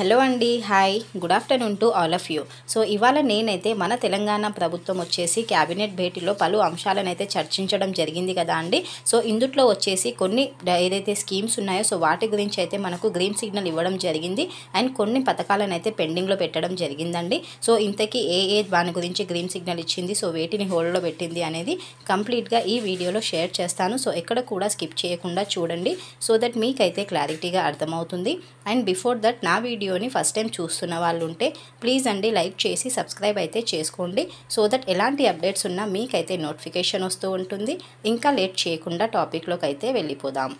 hello అండి hi good afternoon to all of you so ఇవాళ నేనైతే మన తెలంగాణ ప్రభుత్వం వచ్చేసి క్యాబినెట్ భేటీలో పలు అంశాలను అయితే చర్చించడం జరిగింది కదా అండి సో ఇందుట్లో వచ్చేసి కొన్ని ఏదైతే స్కీమ్స్ ఉన్నాయో సో వాటి గురించి అయితే మనకు గ్రీన్ సిగ్నల్ ఇవ్వడం జరిగింది అండ్ కొన్ని పథకాలను అయితే పెండింగ్లో పెట్టడం జరిగిందండి సో ఇంతకీ ఏ ఏ దాని గురించి గ్రీన్ సిగ్నల్ ఇచ్చింది సో వేటిని హోల్డ్లో పెట్టింది అనేది కంప్లీట్గా ఈ వీడియోలో షేర్ చేస్తాను సో ఎక్కడ కూడా స్కిప్ చేయకుండా చూడండి సో దట్ మీకైతే క్లారిటీగా అర్థమవుతుంది అండ్ బిఫోర్ దట్ నా వీడియో వీడియోని ఫస్ట్ టైం చూస్తున్న వాళ్ళు ఉంటే ప్లీజ్ అండి లైక్ చేసి సబ్స్క్రైబ్ అయితే చేసుకోండి సో దట్ ఎలాంటి అప్డేట్స్ ఉన్నా మీకైతే నోటిఫికేషన్ వస్తూ ఉంటుంది ఇంకా లేట్ చేయకుండా టాపిక్లోకి అయితే వెళ్ళిపోదాం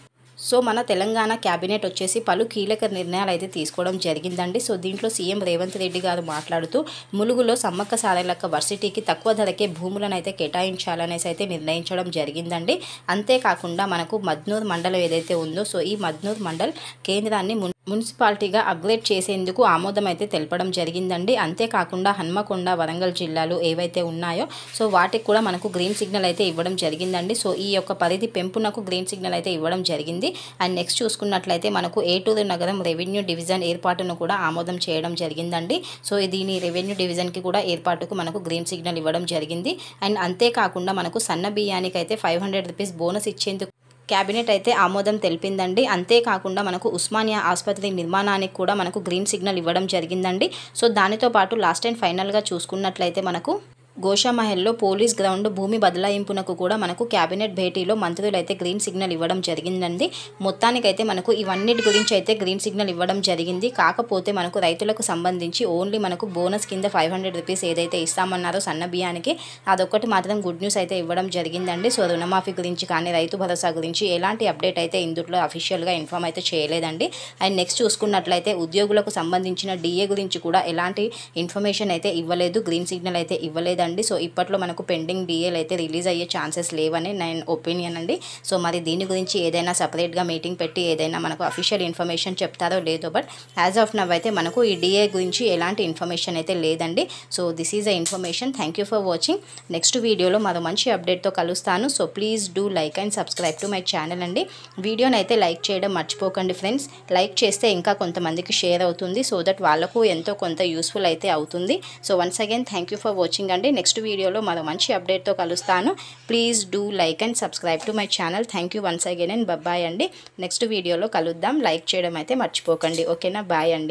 సో మన తెలంగాణ క్యాబినెట్ వచ్చేసి పలు కీలక నిర్ణయాలు అయితే తీసుకోవడం జరిగిందండి సో దీంట్లో సీఎం రేవంత్ రెడ్డి గారు మాట్లాడుతూ ములుగులో సమ్మక్క సారలక్క వర్సిటీకి తక్కువ ధరకే భూములను అయితే కేటాయించాలనేసి అయితే నిర్ణయించడం జరిగిందండి అంతేకాకుండా మనకు మద్నూర్ మండలం ఏదైతే ఉందో సో ఈ మద్నూర్ మండల్ కేంద్రాన్ని మున్సిపాలిటీగా అప్గ్రేడ్ చేసేందుకు ఆమోదం అయితే తెలపడం జరిగిందండి అంతేకాకుండా హన్మకొండ వరంగల్ జిల్లాలు ఏవైతే ఉన్నాయో సో వాటికి కూడా మనకు గ్రీన్ సిగ్నల్ అయితే ఇవ్వడం జరిగిందండి సో ఈ యొక్క పరిధి పెంపునకు గ్రీన్ సిగ్నల్ అయితే ఇవ్వడం జరిగింది అండ్ నెక్స్ట్ చూసుకున్నట్లయితే మనకు ఏటూరు నగరం రెవెన్యూ డివిజన్ ఏర్పాటును కూడా ఆమోదం చేయడం జరిగిందండి సో దీని రెవెన్యూ డివిజన్కి కూడా ఏర్పాటుకు మనకు గ్రీన్ సిగ్నల్ ఇవ్వడం జరిగింది అండ్ అంతేకాకుండా మనకు సన్న బియ్యానికి అయితే ఫైవ్ హండ్రెడ్ రూపీస్ బోనస్ ఇచ్చేందుకు క్యాబినెట్ అయితే ఆమోదం తెలిపిందండి అంతేకాకుండా మనకు ఉస్మానియా ఆసుపత్రి నిర్మాణానికి కూడా మనకు గ్రీన్ సిగ్నల్ ఇవ్వడం జరిగిందండి సో దానితో పాటు లాస్ట్ అండ్ ఫైనల్గా చూసుకున్నట్లయితే మనకు గోషామహల్లో పోలీస్ గ్రౌండ్ భూమి బదలాయింపునకు కూడా మనకు కేబినెట్ భేటీలో మంత్రులు అయితే గ్రీన్ సిగ్నల్ ఇవ్వడం జరిగిందండి మొత్తానికైతే మనకు ఇవన్నిటి గురించి అయితే గ్రీన్ సిగ్నల్ ఇవ్వడం జరిగింది కాకపోతే మనకు రైతులకు సంబంధించి ఓన్లీ మనకు బోనస్ కింద ఫైవ్ హండ్రెడ్ రూపీస్ ఏదైతే ఇస్తామన్నారో సన్న బియ్యానికి అదొక్కటి మాత్రం గుడ్ న్యూస్ అయితే ఇవ్వడం జరిగిందండి సో రుణమాఫీ గురించి కానీ రైతు భరోసా గురించి ఎలాంటి అప్డేట్ అయితే ఇందులో అఫీషియల్గా ఇన్ఫామ్ అయితే చేయలేదండి అండ్ నెక్స్ట్ చూసుకున్నట్లయితే ఉద్యోగులకు సంబంధించిన డిఏ గురించి కూడా ఎలాంటి ఇన్ఫర్మేషన్ అయితే ఇవ్వలేదు గ్రీన్ సిగ్నల్ అయితే ఇవ్వలేదండి అండి సో ఇప్పట్లో మనకు పెండింగ్ డిఏలు అయితే రిలీజ్ అయ్యే ఛాన్సెస్ లేవని నేను ఒపీనియన్ అండి సో మరి దీని గురించి ఏదైనా సపరేట్గా మీటింగ్ పెట్టి ఏదైనా మనకు అఫీషియల్ ఇన్ఫర్మేషన్ చెప్తారో లేదో బట్ యాజ్ ఆఫ్ నవ్ అయితే మనకు ఈ డిఏ గురించి ఎలాంటి ఇన్ఫర్మేషన్ అయితే లేదండి so this is a information thank for watching next వీడియోలో మరో మంచి అప్డేట్తో కలుస్తాను so please do like and subscribe to my channel అండి వీడియోని అయితే లైక్ చేయడం మర్చిపోకండి ఫ్రెండ్స్ లైక్ చేస్తే ఇంకా కొంతమందికి షేర్ అవుతుంది సో దట్ వాళ్ళకు ఎంతో కొంత యూస్ఫుల్ అయితే అవుతుంది so once again thank for watching అండి నెక్స్ట్ వీడియోలో మరో మంచి అప్డేట్తో కలుస్తాను please do like and subscribe to my channel thank once again and bye అండి నెక్స్ట్ వీడియోలో కలుద్దాం లైక్ చేయడం అయితే మర్చిపోకండి ఓకేనా బాయ్ అండి